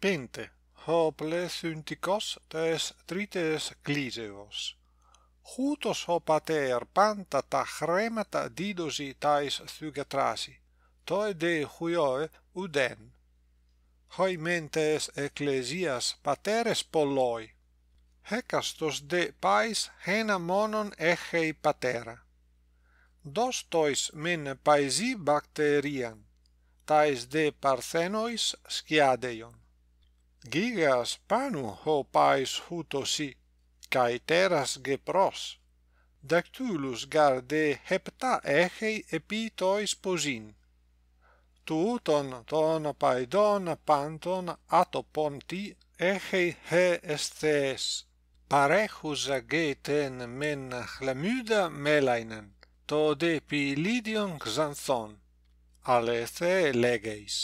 Pente, ho plethyntikos tes trites glyzeos. Hutos ho pater panta ta chremata didosi tais thugatrasi, toe de huioe uden. Hoi mentes ecclesias pateres polloi. Hecastos de pais henamonon ehei patera. Dostois men paesi bacterian, tais de parthenois sciadeion gigas panu hopais pais hutosi kai teras gepros dactylus garde hepta echei epitois posin tuton ton paidon panton atoponti echei he estes parehus ageten men chlamyda melainen to de pilidion xanthon alethe legeis